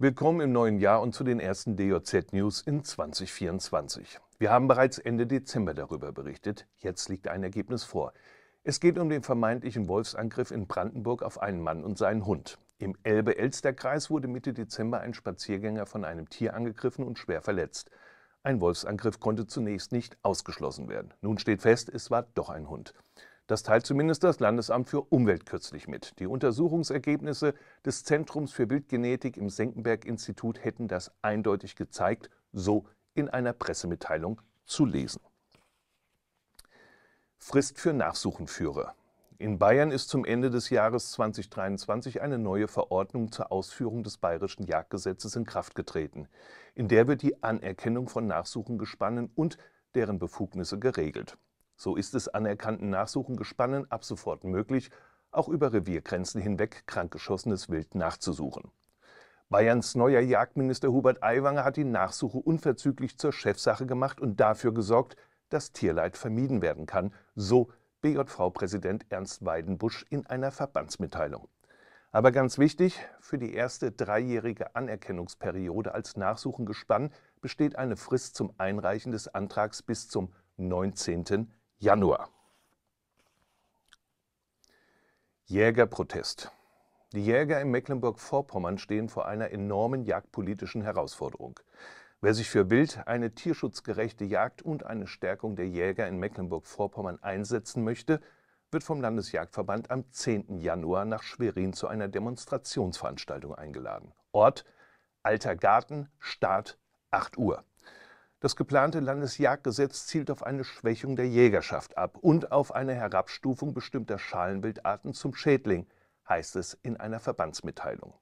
Willkommen im neuen Jahr und zu den ersten DJZ-News in 2024. Wir haben bereits Ende Dezember darüber berichtet. Jetzt liegt ein Ergebnis vor. Es geht um den vermeintlichen Wolfsangriff in Brandenburg auf einen Mann und seinen Hund. Im Elbe-Elster-Kreis wurde Mitte Dezember ein Spaziergänger von einem Tier angegriffen und schwer verletzt. Ein Wolfsangriff konnte zunächst nicht ausgeschlossen werden. Nun steht fest, es war doch ein Hund. Das teilt zumindest das Landesamt für Umwelt kürzlich mit. Die Untersuchungsergebnisse des Zentrums für Wildgenetik im Senckenberg-Institut hätten das eindeutig gezeigt, so in einer Pressemitteilung zu lesen. Frist für Nachsuchenführer. In Bayern ist zum Ende des Jahres 2023 eine neue Verordnung zur Ausführung des bayerischen Jagdgesetzes in Kraft getreten. In der wird die Anerkennung von Nachsuchengespannen und deren Befugnisse geregelt. So ist es anerkannten Nachsuchengespannen ab sofort möglich, auch über Reviergrenzen hinweg krankgeschossenes Wild nachzusuchen. Bayerns neuer Jagdminister Hubert Aiwanger hat die Nachsuche unverzüglich zur Chefsache gemacht und dafür gesorgt, dass Tierleid vermieden werden kann, so BJV-Präsident Ernst Weidenbusch in einer Verbandsmitteilung. Aber ganz wichtig, für die erste dreijährige Anerkennungsperiode als Nachsuchengespann besteht eine Frist zum Einreichen des Antrags bis zum 19. Januar. Jägerprotest. Die Jäger in Mecklenburg-Vorpommern stehen vor einer enormen jagdpolitischen Herausforderung. Wer sich für wild, eine tierschutzgerechte Jagd und eine Stärkung der Jäger in Mecklenburg-Vorpommern einsetzen möchte, wird vom Landesjagdverband am 10. Januar nach Schwerin zu einer Demonstrationsveranstaltung eingeladen. Ort Alter Garten, Start 8 Uhr. Das geplante Landesjagdgesetz zielt auf eine Schwächung der Jägerschaft ab und auf eine Herabstufung bestimmter Schalenwildarten zum Schädling, heißt es in einer Verbandsmitteilung.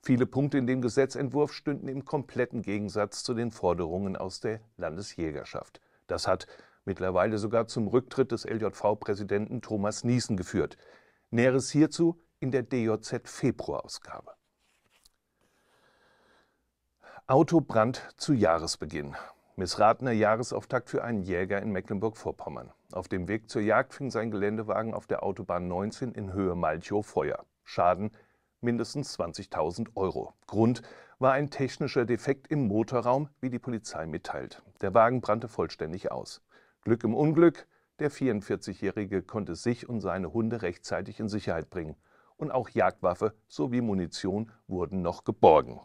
Viele Punkte in dem Gesetzentwurf stünden im kompletten Gegensatz zu den Forderungen aus der Landesjägerschaft. Das hat mittlerweile sogar zum Rücktritt des LJV-Präsidenten Thomas Niesen geführt. Näheres hierzu in der DJZ-Februarausgabe. Autobrand zu Jahresbeginn. Missratener Jahresauftakt für einen Jäger in Mecklenburg-Vorpommern. Auf dem Weg zur Jagd fing sein Geländewagen auf der Autobahn 19 in Höhe Malchow Feuer. Schaden mindestens 20.000 Euro. Grund war ein technischer Defekt im Motorraum, wie die Polizei mitteilt. Der Wagen brannte vollständig aus. Glück im Unglück, der 44-Jährige konnte sich und seine Hunde rechtzeitig in Sicherheit bringen. Und auch Jagdwaffe sowie Munition wurden noch geborgen.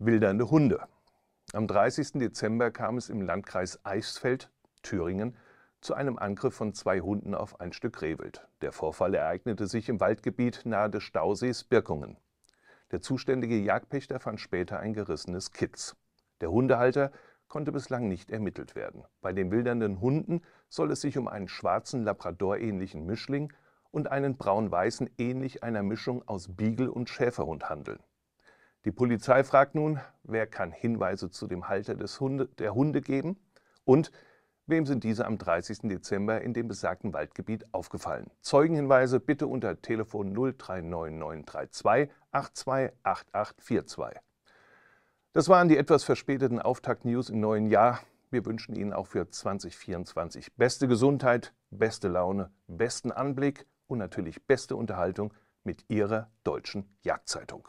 Wildernde Hunde. Am 30. Dezember kam es im Landkreis Eichsfeld, Thüringen, zu einem Angriff von zwei Hunden auf ein Stück Rehwild. Der Vorfall ereignete sich im Waldgebiet nahe des Stausees Birkungen. Der zuständige Jagdpächter fand später ein gerissenes Kitz. Der Hundehalter konnte bislang nicht ermittelt werden. Bei den wildernden Hunden soll es sich um einen schwarzen Labrador-ähnlichen Mischling und einen braun-weißen ähnlich einer Mischung aus Beagle und Schäferhund handeln. Die Polizei fragt nun, wer kann Hinweise zu dem Halter Hunde, der Hunde geben und wem sind diese am 30. Dezember in dem besagten Waldgebiet aufgefallen. Zeugenhinweise bitte unter Telefon 039932 828842. Das waren die etwas verspäteten Auftakt-News im neuen Jahr. Wir wünschen Ihnen auch für 2024 beste Gesundheit, beste Laune, besten Anblick und natürlich beste Unterhaltung mit Ihrer deutschen Jagdzeitung.